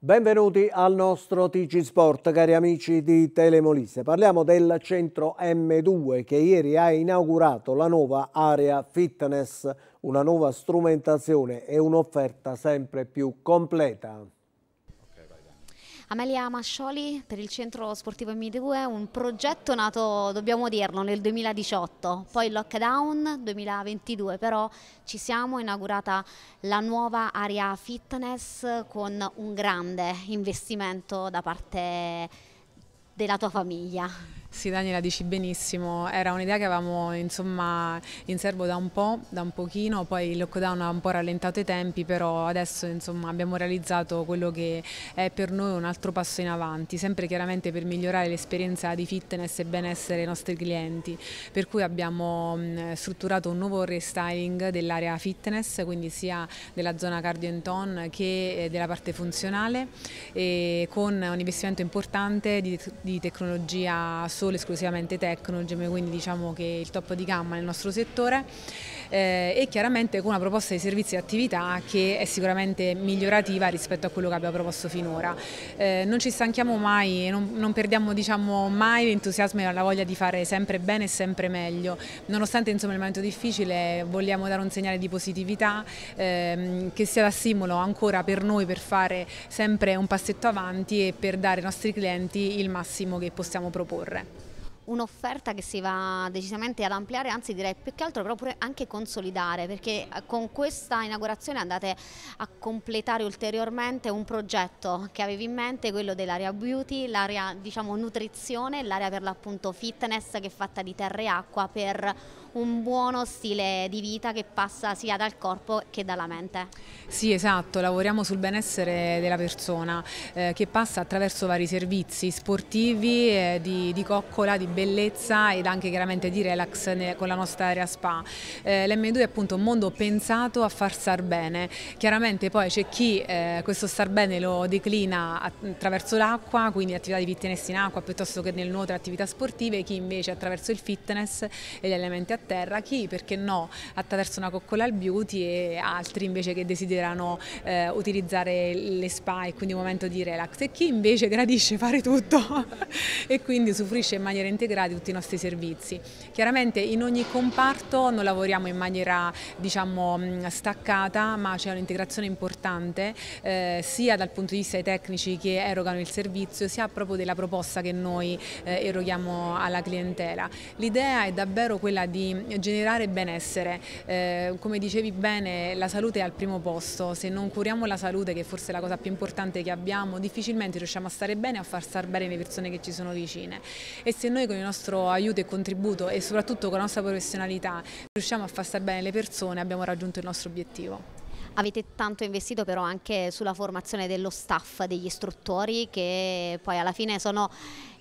Benvenuti al nostro TG Sport, cari amici di Telemolise. Parliamo del centro M2 che ieri ha inaugurato la nuova area fitness una nuova strumentazione e un'offerta sempre più completa. Amelia Mascioli per il Centro Sportivo M2 un progetto nato, dobbiamo dirlo, nel 2018, poi lockdown 2022, però ci siamo inaugurata la nuova area fitness con un grande investimento da parte della tua famiglia. Sì, Daniela dici benissimo, era un'idea che avevamo insomma, in serbo da un po', da un pochino, poi il lockdown ha un po' rallentato i tempi, però adesso insomma, abbiamo realizzato quello che è per noi un altro passo in avanti, sempre chiaramente per migliorare l'esperienza di fitness e benessere ai nostri clienti, per cui abbiamo mm, strutturato un nuovo restyling dell'area fitness, quindi sia della zona cardio and tone che eh, della parte funzionale, e con un investimento importante di, di tecnologia sostenibile solo esclusivamente technology, quindi diciamo che il top di gamma nel nostro settore eh, e chiaramente con una proposta di servizi e attività che è sicuramente migliorativa rispetto a quello che abbiamo proposto finora. Eh, non ci stanchiamo mai e non, non, perdiamo diciamo, mai l'entusiasmo e la voglia di fare sempre bene e sempre meglio. Nonostante insomma, il momento difficile vogliamo dare un segnale di positività ehm, che sia da stimolo ancora per noi per fare sempre un passetto avanti e per dare ai nostri clienti il massimo che possiamo proporre un'offerta che si va decisamente ad ampliare, anzi direi più che altro proprio anche consolidare, perché eh, con questa inaugurazione andate a completare ulteriormente un progetto che avevi in mente, quello dell'area beauty, l'area diciamo nutrizione, l'area per l'appunto fitness che è fatta di terra e acqua per un buono stile di vita che passa sia dal corpo che dalla mente. Sì esatto, lavoriamo sul benessere della persona eh, che passa attraverso vari servizi sportivi, eh, di, di, coccola, di bellezza ed anche chiaramente di relax ne, con la nostra area spa. Eh, L'M2 è appunto un mondo pensato a far star bene, chiaramente poi c'è chi eh, questo star bene lo declina attraverso l'acqua, quindi attività di fitness in acqua piuttosto che nel nuoto attività sportive, chi invece attraverso il fitness e gli elementi attivi a terra, chi perché no attraverso una coccola al beauty e altri invece che desiderano eh, utilizzare le spa e quindi un momento di relax e chi invece gradisce fare tutto e quindi usufruisce in maniera integrata di tutti i nostri servizi. Chiaramente in ogni comparto non lavoriamo in maniera diciamo mm, staccata ma c'è un'integrazione importante eh, sia dal punto di vista dei tecnici che erogano il servizio sia proprio della proposta che noi eh, eroghiamo alla clientela. L'idea è davvero quella di generare benessere. Eh, come dicevi bene, la salute è al primo posto, se non curiamo la salute, che forse è la cosa più importante che abbiamo, difficilmente riusciamo a stare bene e a far star bene le persone che ci sono vicine. E se noi con il nostro aiuto e contributo e soprattutto con la nostra professionalità riusciamo a far star bene le persone, abbiamo raggiunto il nostro obiettivo. Avete tanto investito però anche sulla formazione dello staff, degli istruttori che poi alla fine sono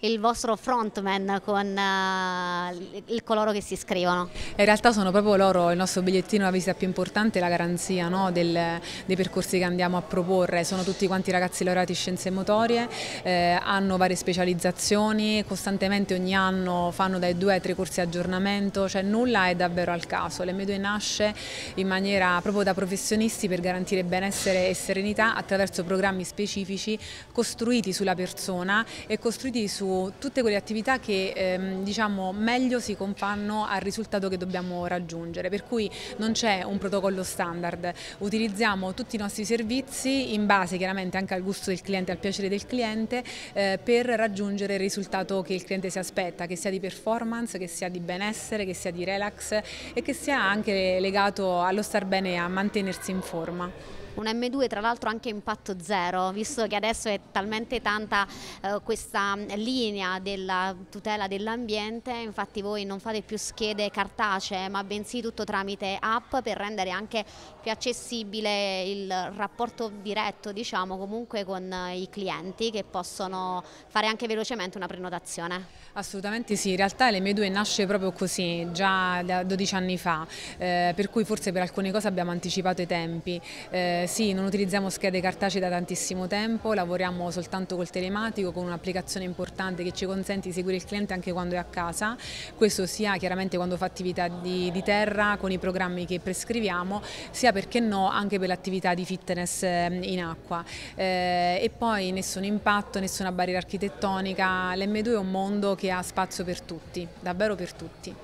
il vostro frontman con uh, il, coloro che si iscrivono? In realtà sono proprio loro il nostro bigliettino, la visita più importante, la garanzia no, del, dei percorsi che andiamo a proporre. Sono tutti quanti ragazzi laureati in scienze motorie, eh, hanno varie specializzazioni, costantemente ogni anno fanno dai due ai tre corsi aggiornamento, cioè nulla è davvero al caso. L'M2 nasce in maniera proprio da professionisti per garantire benessere e serenità attraverso programmi specifici costruiti sulla persona e costruiti su su tutte quelle attività che ehm, diciamo, meglio si confanno al risultato che dobbiamo raggiungere, per cui non c'è un protocollo standard, utilizziamo tutti i nostri servizi in base chiaramente anche al gusto del cliente, al piacere del cliente eh, per raggiungere il risultato che il cliente si aspetta, che sia di performance, che sia di benessere, che sia di relax e che sia anche legato allo star bene e a mantenersi in forma un M2 tra l'altro anche impatto zero, visto che adesso è talmente tanta eh, questa linea della tutela dell'ambiente, infatti voi non fate più schede cartacee, ma bensì tutto tramite app per rendere anche più accessibile il rapporto diretto, diciamo, comunque con eh, i clienti che possono fare anche velocemente una prenotazione. Assolutamente sì, in realtà l'M2 nasce proprio così, già da 12 anni fa, eh, per cui forse per alcune cose abbiamo anticipato i tempi. Eh, sì, non utilizziamo schede cartacee da tantissimo tempo, lavoriamo soltanto col telematico con un'applicazione importante che ci consente di seguire il cliente anche quando è a casa, questo sia chiaramente quando fa attività di, di terra con i programmi che prescriviamo, sia perché no anche per l'attività di fitness ehm, in acqua. Eh, e poi nessun impatto, nessuna barriera architettonica, l'M2 è un mondo che ha spazio per tutti, davvero per tutti.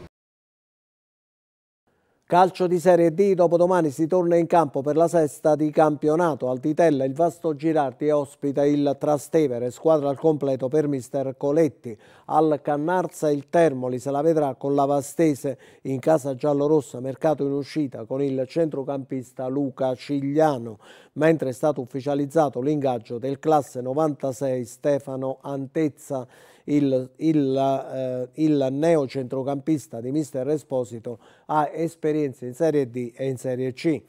Calcio di Serie D, dopodomani si torna in campo per la sesta di campionato. Al Altitella, il Vasto Girardi ospita il Trastevere, squadra al completo per mister Coletti. Al Cannarza il Termoli se la vedrà con la Vastese in casa giallorossa, mercato in uscita con il centrocampista Luca Cigliano, mentre è stato ufficializzato l'ingaggio del classe 96 Stefano Antezza il, il, eh, il neo centrocampista di mister Esposito ha esperienze in Serie D e in Serie C.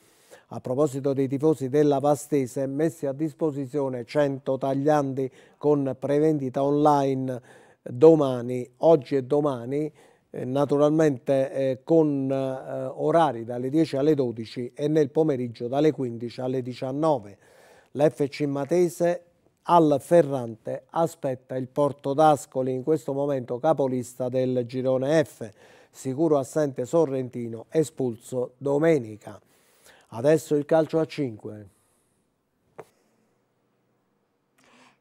A proposito dei tifosi della Vastese, messi a disposizione 100 taglianti con prevendita online domani, oggi e domani, eh, naturalmente eh, con eh, orari dalle 10 alle 12 e nel pomeriggio dalle 15 alle 19. L'FC Matese al Ferrante aspetta il Porto d'Ascoli, in questo momento capolista del girone F, sicuro assente Sorrentino, espulso domenica. Adesso il calcio a 5.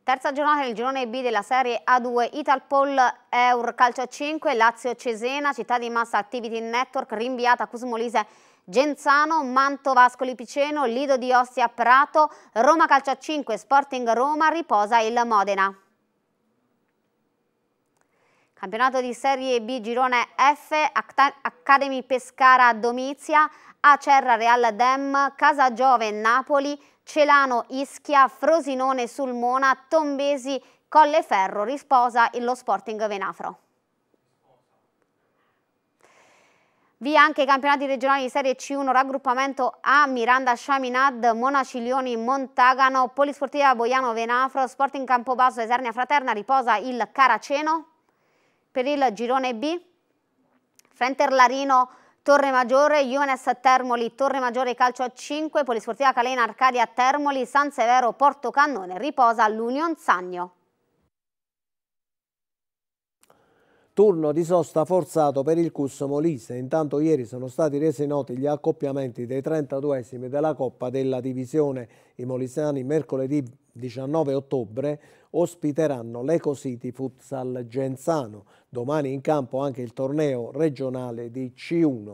Terza giornata del girone B della serie A2 Italpol Eur Calcio a 5, Lazio Cesena, Città di Massa Activity Network rinviata a Cusmolise Genzano, Mantova, Ascoli Piceno, Lido di Ostia Prato, Roma Calcia 5, Sporting Roma, riposa il Modena. Campionato di Serie B Girone F, Academy Pescara Domizia, Acerra Real Dem, Casa Giove Napoli, Celano Ischia, Frosinone Sulmona, Tombesi Colleferro, risposa lo Sporting Venafro. Via anche i campionati regionali di Serie C1, raggruppamento A, Miranda Chaminad, Monaciglioni, Montagano, Polisportiva Boiano Venafro, Sporting Campobasso, Esernia Fraterna, riposa il Caraceno. Per il girone B, Frenter Larino, Torre Maggiore, Juvenes Termoli, Torre Maggiore Calcio a 5, Polisportiva Calena Arcadia Termoli, San Severo Porto Cannone, riposa l'Union Sagno. Turno di sosta forzato per il Cusso Molise. Intanto ieri sono stati resi noti gli accoppiamenti dei 32esimi della Coppa della Divisione. I molisani mercoledì 19 ottobre ospiteranno l'Eco City Futsal Genzano. Domani in campo anche il torneo regionale di C1.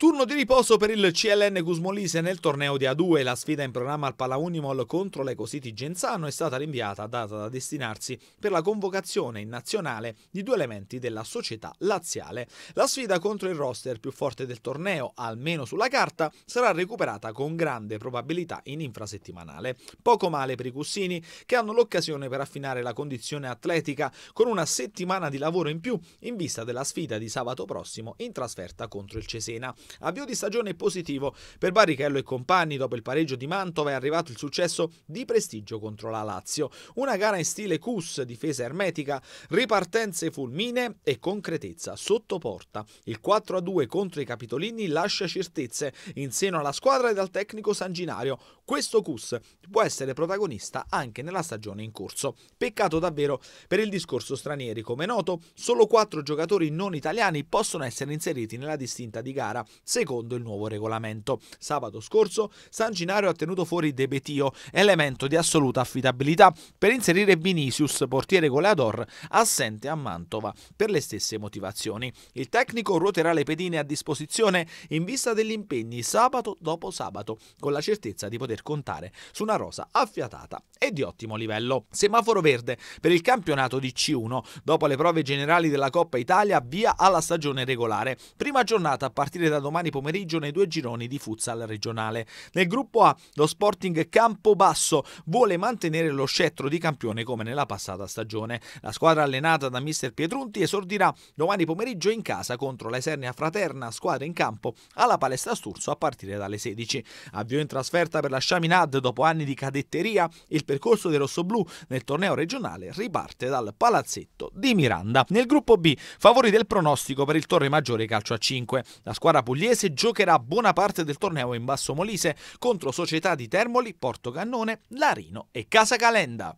Turno di riposo per il CLN Gusmolise nel torneo di A2. La sfida in programma al Pala Unimol contro l'Ecositi Genzano è stata rinviata data da destinarsi per la convocazione in nazionale di due elementi della società laziale. La sfida contro il roster più forte del torneo, almeno sulla carta, sarà recuperata con grande probabilità in infrasettimanale. Poco male per i Cussini che hanno l'occasione per affinare la condizione atletica con una settimana di lavoro in più in vista della sfida di sabato prossimo in trasferta contro il Cesena. Avvio di stagione positivo per Barrichello e compagni. Dopo il pareggio di Mantova è arrivato il successo di prestigio contro la Lazio. Una gara in stile CUS, difesa ermetica, ripartenze fulmine e concretezza sotto porta. Il 4-2 contro i Capitolini lascia certezze in seno alla squadra e al tecnico sanginario. Questo CUS può essere protagonista anche nella stagione in corso. Peccato davvero per il discorso stranieri. Come noto, solo quattro giocatori non italiani possono essere inseriti nella distinta di gara secondo il nuovo regolamento. Sabato scorso San Ginario ha tenuto fuori De Betio, elemento di assoluta affidabilità, per inserire Vinicius, portiere goleador, assente a Mantova per le stesse motivazioni. Il tecnico ruoterà le pedine a disposizione in vista degli impegni sabato dopo sabato, con la certezza di poter contare su una rosa affiatata e di ottimo livello. Semaforo verde per il campionato di C1, dopo le prove generali della Coppa Italia, via alla stagione regolare. Prima giornata a partire da domani domani pomeriggio nei due gironi di futsal regionale. Nel gruppo A lo Sporting Campobasso vuole mantenere lo scettro di campione come nella passata stagione. La squadra allenata da mister Pietrunti esordirà domani pomeriggio in casa contro l'Esernia Fraterna, squadra in campo alla palestra Sturzo a partire dalle 16. Avvio in trasferta per la Chaminade dopo anni di cadetteria, il percorso dei rossoblù nel torneo regionale riparte dal palazzetto di Miranda. Nel gruppo B, favori del pronostico per il Torre Maggiore calcio a 5. La squadra pugliese pugliese giocherà buona parte del torneo in Basso Molise contro società di Termoli, Portocannone, Larino e Casacalenda.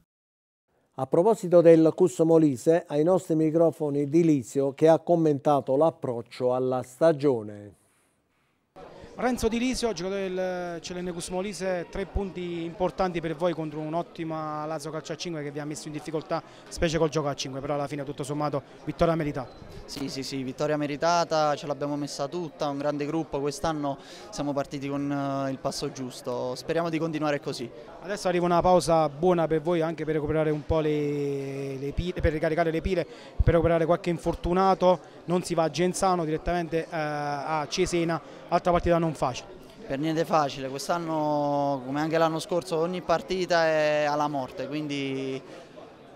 A proposito del Cusso Molise, ai nostri microfoni di Lizio che ha commentato l'approccio alla stagione. Renzo Di Lisio, giocatore del Celenecus Molise, tre punti importanti per voi contro un'ottima Lazio calcio a 5 che vi ha messo in difficoltà, specie col gioco a 5, però alla fine tutto sommato vittoria meritata. Sì, sì, sì, vittoria meritata, ce l'abbiamo messa tutta, un grande gruppo, quest'anno siamo partiti con eh, il passo giusto, speriamo di continuare così. Adesso arriva una pausa buona per voi anche per recuperare un po' le, le pile, per ricaricare le pile, per recuperare qualche infortunato non si va a Genzano direttamente eh, a Cesena, altra partita non facile. Per niente facile, quest'anno come anche l'anno scorso ogni partita è alla morte, quindi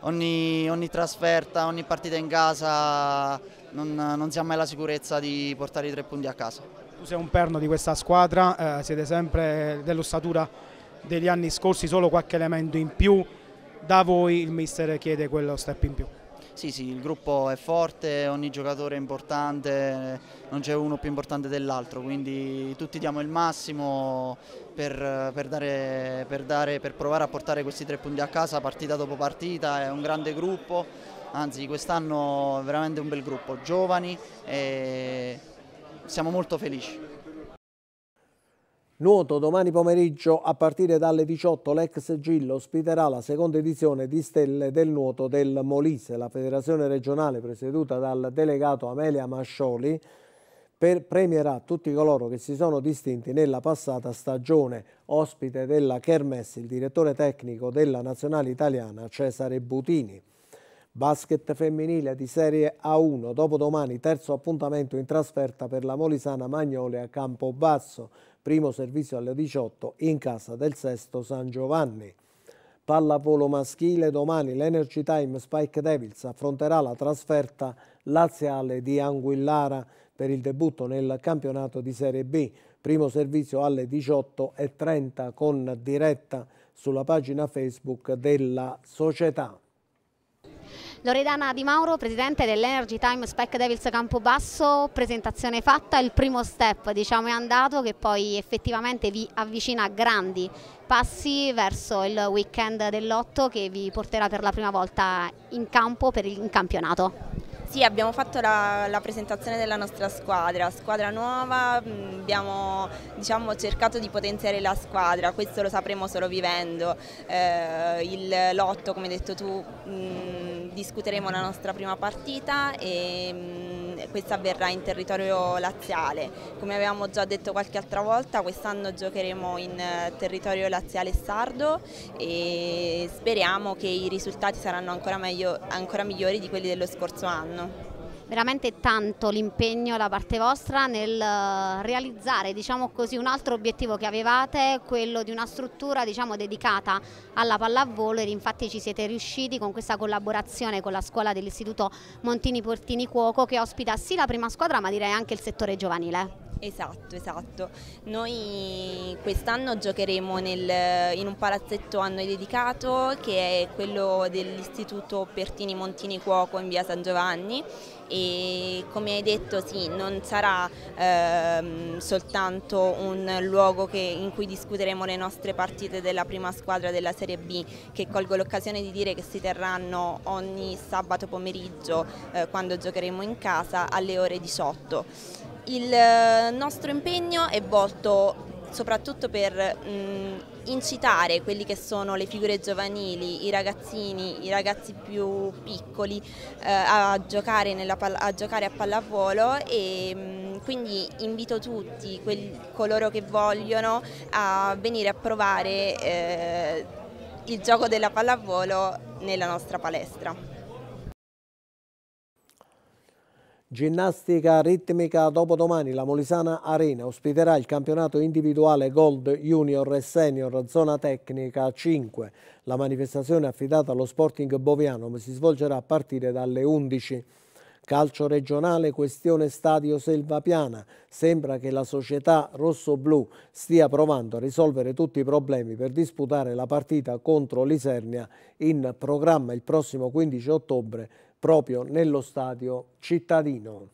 ogni, ogni trasferta, ogni partita in casa non, non si ha mai la sicurezza di portare i tre punti a casa. Tu sei un perno di questa squadra, eh, siete sempre dell'ossatura degli anni scorsi, solo qualche elemento in più, da voi il mister chiede quello step in più. Sì, sì, il gruppo è forte, ogni giocatore è importante, non c'è uno più importante dell'altro, quindi tutti diamo il massimo per, per, dare, per, dare, per provare a portare questi tre punti a casa partita dopo partita, è un grande gruppo, anzi quest'anno è veramente un bel gruppo, giovani e siamo molto felici. Nuoto domani pomeriggio a partire dalle 18 l'ex Gillo ospiterà la seconda edizione di Stelle del Nuoto del Molise. La federazione regionale presieduta dal delegato Amelia Mascioli per premierà tutti coloro che si sono distinti nella passata stagione. Ospite della Kermesse il direttore tecnico della nazionale italiana Cesare Butini. Basket femminile di Serie A1, dopodomani terzo appuntamento in trasferta per la Molisana Magnolia a Campobasso primo servizio alle 18 in casa del sesto San Giovanni. Pallavolo maschile, domani l'Energy Time Spike Devils affronterà la trasferta laziale di Anguillara per il debutto nel campionato di Serie B. Primo servizio alle 18.30 con diretta sulla pagina Facebook della società. Loredana Di Mauro, presidente dell'Energy Time Spec Devils Campobasso, presentazione fatta, il primo step diciamo, è andato che poi effettivamente vi avvicina a grandi passi verso il weekend dell'otto che vi porterà per la prima volta in campo per il campionato. Sì, abbiamo fatto la, la, presentazione della nostra squadra, squadra nuova, mm, abbiamo diciamo, cercato di potenziare la squadra, questo lo sapremo solo vivendo. Eh, il lotto, come hai detto tu, mh, mm, discuteremo la nostra prima partita e mh, mm, questa avverrà in territorio laziale. Come avevamo già detto qualche altra volta, quest'anno giocheremo in eh, territorio laziale sardo e speriamo che i risultati saranno ancora, meglio, ancora migliori di quelli dello scorso anno anno. Veramente tanto l'impegno da parte vostra nel eh, realizzare diciamo così, un altro obiettivo che avevate, quello di una struttura diciamo, dedicata alla pallavolo e infatti ci siete riusciti con questa collaborazione con la scuola dell'Istituto Montini Portini Cuoco che ospita sì la prima squadra ma direi anche il settore giovanile. Esatto, esatto. Noi quest'anno giocheremo nel, in un palazzetto a noi dedicato che è quello dell'Istituto Pertini Montini Cuoco in via San Giovanni e come hai detto sì, non sarà ehm, soltanto un luogo che, in cui discuteremo le nostre partite della prima squadra della Serie B che colgo l'occasione di dire che si terranno ogni sabato pomeriggio eh, quando giocheremo in casa alle ore 18. Il eh, nostro impegno è volto soprattutto per mh, mm, incitare quelli che sono le figure giovanili, i ragazzini, i ragazzi più piccoli eh, a, giocare nella, a, giocare a pallavolo e mh, mm, quindi invito tutti quelli, coloro che vogliono a venire a provare eh, il gioco della pallavolo nella nostra palestra. Ginnastica ritmica dopodomani la Molisana Arena ospiterà il campionato individuale Gold Junior e Senior zona tecnica 5. La manifestazione affidata allo Sporting Boviano si svolgerà a partire dalle 11. Calcio regionale, questione stadio Selvapiana. Sembra che la società rosso-blu stia provando a risolvere tutti i problemi per disputare la partita contro l'Isernia in programma il prossimo 15 ottobre proprio nello stadio cittadino.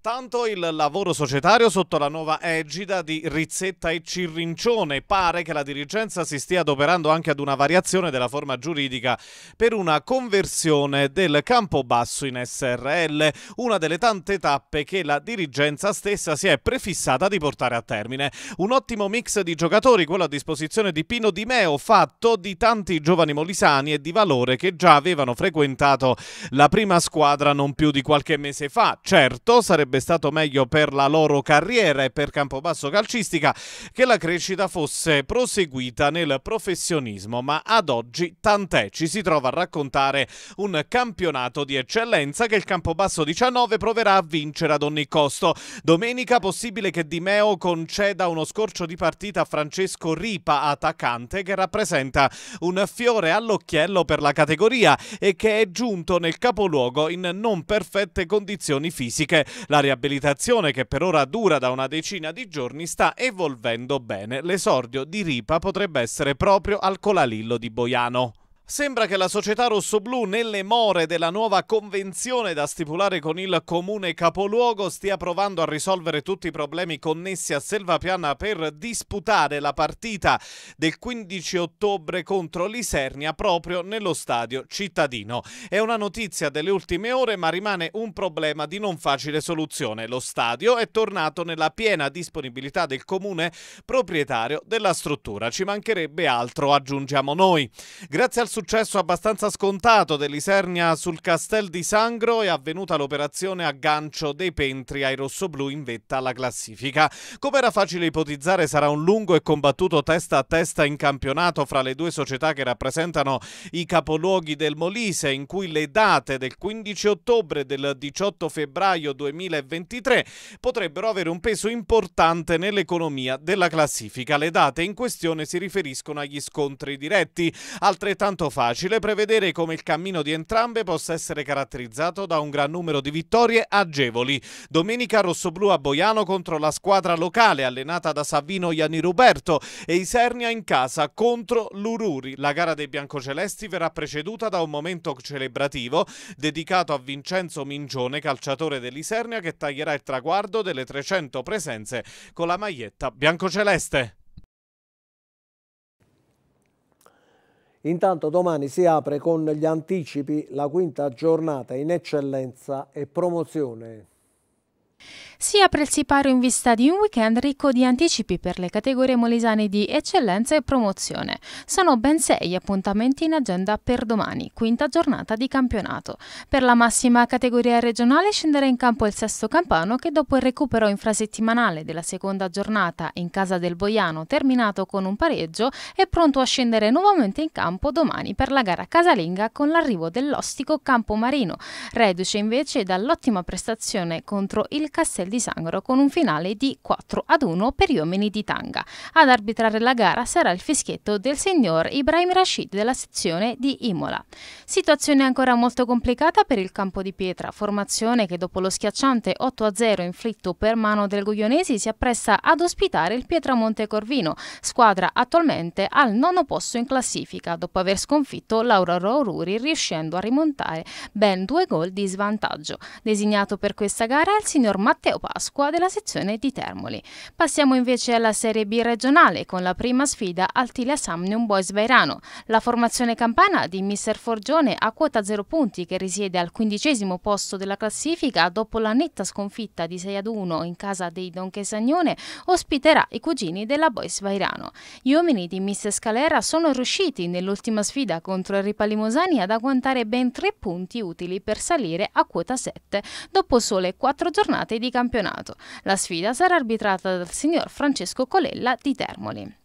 Tanto il lavoro societario sotto la nuova egida di Rizzetta e Cirrincione pare che la dirigenza si stia adoperando anche ad una variazione della forma giuridica per una conversione del campo basso in SRL, una delle tante tappe che la dirigenza stessa si è prefissata di portare a termine. Un ottimo mix di giocatori, quello a disposizione di Pino Di Meo, fatto di tanti giovani molisani e di valore che già avevano frequentato la prima squadra non più di qualche mese fa. Certo, sarebbe sarebbe stato meglio per la loro carriera e per Campobasso calcistica che la crescita fosse proseguita nel professionismo, ma ad oggi tant'è, ci si trova a raccontare un campionato di eccellenza che il Campobasso 19 proverà a vincere ad ogni costo. Domenica possibile che Di Meo conceda uno scorcio di partita a Francesco Ripa, attaccante, che rappresenta un fiore all'occhiello per la categoria e che è giunto nel capoluogo in non perfette condizioni fisiche. La la riabilitazione, che per ora dura da una decina di giorni, sta evolvendo bene. L'esordio di Ripa potrebbe essere proprio al Colalillo di Boiano. Sembra che la società rossoblù, nelle more della nuova convenzione da stipulare con il comune capoluogo, stia provando a risolvere tutti i problemi connessi a Selvapiana per disputare la partita del 15 ottobre contro l'Isernia proprio nello stadio cittadino. È una notizia delle ultime ore, ma rimane un problema di non facile soluzione. Lo stadio è tornato nella piena disponibilità del comune proprietario della struttura. Ci mancherebbe altro, aggiungiamo noi. Grazie al successo abbastanza scontato dell'Isernia sul Castel di Sangro è avvenuta l'operazione aggancio dei Pentri ai rossoblù in vetta alla classifica. Come era facile ipotizzare sarà un lungo e combattuto testa a testa in campionato fra le due società che rappresentano i capoluoghi del Molise in cui le date del 15 ottobre e del 18 febbraio 2023 potrebbero avere un peso importante nell'economia della classifica. Le date in questione si riferiscono agli scontri diretti. Altrettanto facile prevedere come il cammino di entrambe possa essere caratterizzato da un gran numero di vittorie agevoli. Domenica rossoblu a Boiano contro la squadra locale allenata da Savino Gianni Ruberto e Isernia in casa contro l'Ururi. La gara dei biancocelesti verrà preceduta da un momento celebrativo dedicato a Vincenzo Mingione, calciatore dell'Isernia che taglierà il traguardo delle 300 presenze con la maglietta biancoceleste. Intanto domani si apre con gli anticipi la quinta giornata in eccellenza e promozione. Si apre il sipario in vista di un weekend ricco di anticipi per le categorie molisane di eccellenza e promozione. Sono ben sei appuntamenti in agenda per domani, quinta giornata di campionato. Per la massima categoria regionale scenderà in campo il Sesto Campano che dopo il recupero infrasettimanale della seconda giornata in casa del Boiano terminato con un pareggio è pronto a scendere nuovamente in campo domani per la gara casalinga con l'arrivo dell'ostico Campomarino, reduce invece dall'ottima prestazione contro il Castello di Sangro con un finale di 4 ad 1 per gli uomini di Tanga. Ad arbitrare la gara sarà il fischietto del signor Ibrahim Rashid della sezione di Imola. Situazione ancora molto complicata per il campo di pietra, formazione che dopo lo schiacciante 8 a 0 inflitto per mano del Guglionesi si appresta ad ospitare il Pietramonte Corvino, squadra attualmente al nono posto in classifica dopo aver sconfitto Laura Aururi riuscendo a rimontare ben due gol di svantaggio. Designato per questa gara il signor Matteo Pasqua della sezione di Termoli. Passiamo invece alla Serie B regionale con la prima sfida al Tile Samnium Boys Vairano. La formazione campana di Mister Forgione a quota 0 punti che risiede al quindicesimo posto della classifica dopo la netta sconfitta di 6 ad 1 in casa dei Don Chesagnone ospiterà i cugini della Boys Vairano. Gli uomini di Mister Scalera sono riusciti nell'ultima sfida contro il Ripalimosani ad agguantare ben 3 punti utili per salire a quota 7 dopo sole 4 giornate di campionato campionato. La sfida sarà arbitrata dal signor Francesco Colella di Termoli.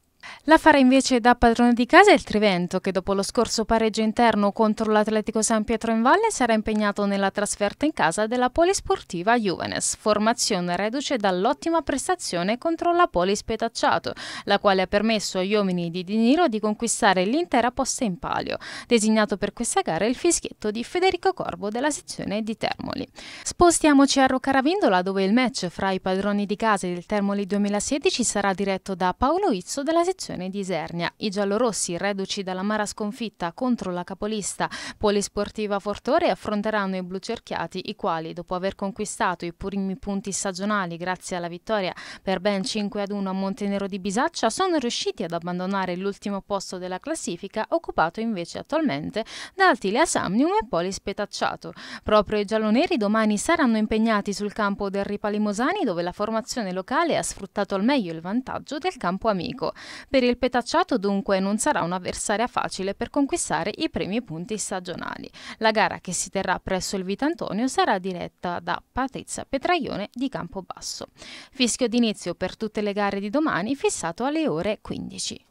La farà invece da padrone di casa il Trivento, che dopo lo scorso pareggio interno contro l'Atletico San Pietro in Valle sarà impegnato nella trasferta in casa della polisportiva Juvenes, formazione reduce dall'ottima prestazione contro la Poli Spetacciato, la quale ha permesso agli uomini di Di Niro di conquistare l'intera posta in palio, designato per questa gara il fischietto di Federico Corbo della sezione di Termoli. Spostiamoci a Roccaravindola, dove il match fra i padroni di casa del Termoli 2016 sarà diretto da Paolo Izzo della sezione sezione di Isernia. I giallorossi, reduci dalla mara sconfitta contro la capolista Polisportiva Fortore, affronteranno i blucerchiati, i quali, dopo aver conquistato i primi punti stagionali grazie alla vittoria per ben 5 ad 1 a Montenero di Bisaccia, sono riusciti ad abbandonare l'ultimo posto della classifica, occupato invece attualmente da Altilia Samnium e Polispetacciato. Proprio i gialloneri domani saranno impegnati sul campo del Ripalimosani, dove la formazione locale ha sfruttato al meglio il vantaggio del campo amico. Per il Petacciato dunque non sarà un'avversaria facile per conquistare i primi punti stagionali. La gara che si terrà presso il Vitantonio sarà diretta da Patrizia Petraione di Campobasso. Fischio d'inizio per tutte le gare di domani fissato alle ore 15.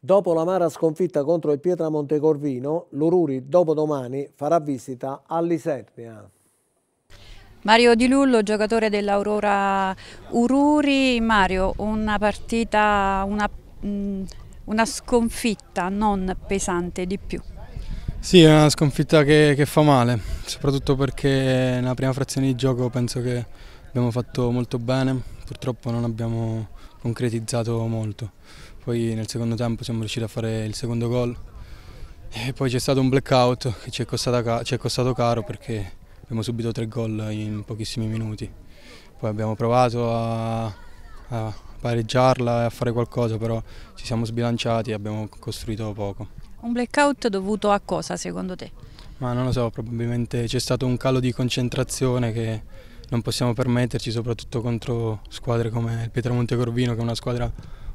Dopo la mara sconfitta contro il Pietra Montecorvino, l'Ururi dopodomani farà visita all'Isernia. Mario Di Lullo, giocatore dell'Aurora Ururi. Mario, una partita, una, mm, una, sconfitta non pesante di più. Sì, è una sconfitta che, che fa male, soprattutto perché nella prima frazione di gioco penso che abbiamo fatto molto bene, purtroppo non abbiamo concretizzato molto. Poi nel secondo tempo siamo riusciti a fare il secondo gol e poi c'è stato un blackout che ci è, costato caro perché abbiamo subito tre gol in pochissimi minuti. Poi abbiamo provato a, a pareggiarla e a fare qualcosa, però ci siamo sbilanciati e abbiamo costruito poco. Un blackout dovuto a cosa secondo te? Ma non lo so, probabilmente c'è stato un calo di concentrazione che non possiamo permetterci, soprattutto contro squadre come il Pietramonte Corvino, che è una squadra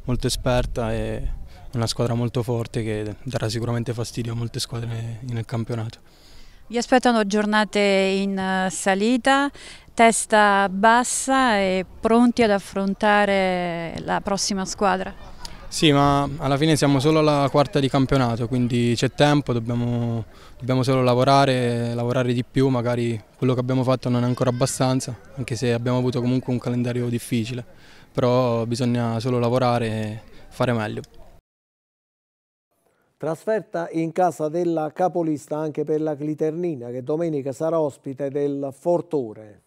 molto esperta e una squadra molto forte che darà sicuramente fastidio a molte squadre nel campionato. Vi aspettano giornate in eh, salita, testa bassa e pronti ad affrontare la prossima squadra. Sì, ma alla fine siamo solo alla quarta di campionato, quindi c'è tempo, dobbiamo, dobbiamo solo lavorare, lavorare di più, magari quello che abbiamo fatto non è ancora abbastanza, anche se abbiamo avuto comunque un calendario difficile, però bisogna solo lavorare e fare meglio. Trasferta in casa della capolista anche per la Cliternina che domenica sarà ospite del Fortore.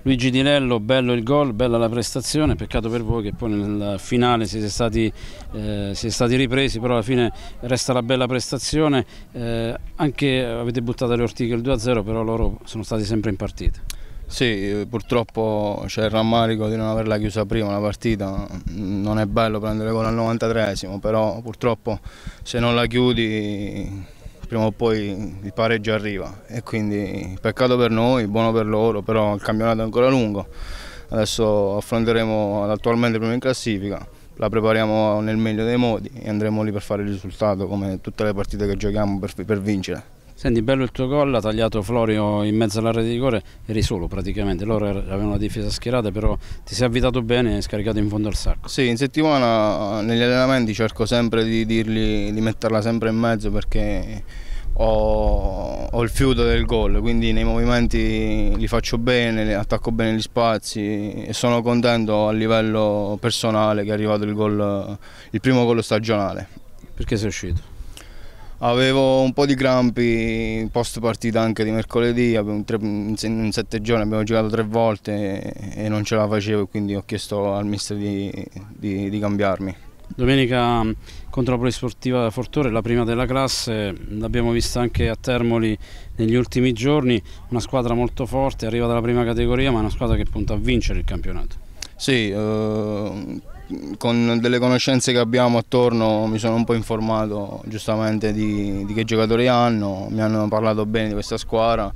Luigi Di Lello, bello il gol, bella la prestazione, peccato per voi che poi nel finale siete stati, eh, siete stati ripresi, però alla fine resta la bella prestazione, eh, anche avete buttato le ortiche il 2-0, però loro sono stati sempre in partita. Sì, purtroppo c'è il rammarico di non averla chiusa prima la partita, non è bello prendere gol al 93esimo, però purtroppo se non la chiudi prima o poi il pareggio arriva e quindi peccato per noi, buono per loro, però il campionato è ancora lungo, adesso affronteremo attualmente prima in classifica, la prepariamo nel meglio dei modi e andremo lì per fare il risultato come tutte le partite che giochiamo per, per vincere. Senti, bello il tuo gol, ha tagliato Florio in mezzo all'area di rigore, eri solo praticamente, loro er-, avevano la difesa schierata, però ti sei avvitato bene e scaricato in fondo al sacco. Sì, in settimana eh, negli allenamenti cerco sempre di dirgli di metterla sempre in mezzo perché ho, ho il fiuto del gol, quindi nei movimenti li faccio bene, attacco bene gli spazi e sono contento a livello personale che è arrivato il, gol, il primo gol stagionale. Perché sei uscito? Avevo un po' di crampi post partita anche di mercoledì, in sette giorni abbiamo giocato tre volte e non ce la facevo quindi ho chiesto al mister di, di, di cambiarmi. Domenica mm, contro la Polisportiva Fortore, la prima della classe, l'abbiamo vista anche a Termoli negli ultimi giorni, una squadra molto forte, arriva dalla prima categoria ma è una squadra che punta a vincere il campionato. Sì, eh con delle conoscenze che abbiamo attorno mi sono un po' informato giustamente di, di che giocatori hanno, mi hanno parlato bene di questa squadra,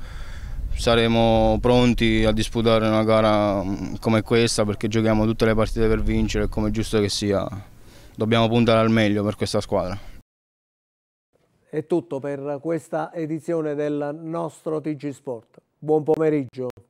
saremo pronti a disputare una gara mm, come questa perché giochiamo tutte le partite per vincere e come giusto che sia dobbiamo puntare al meglio per questa squadra. È tutto per questa edizione del nostro TG Sport. Buon pomeriggio.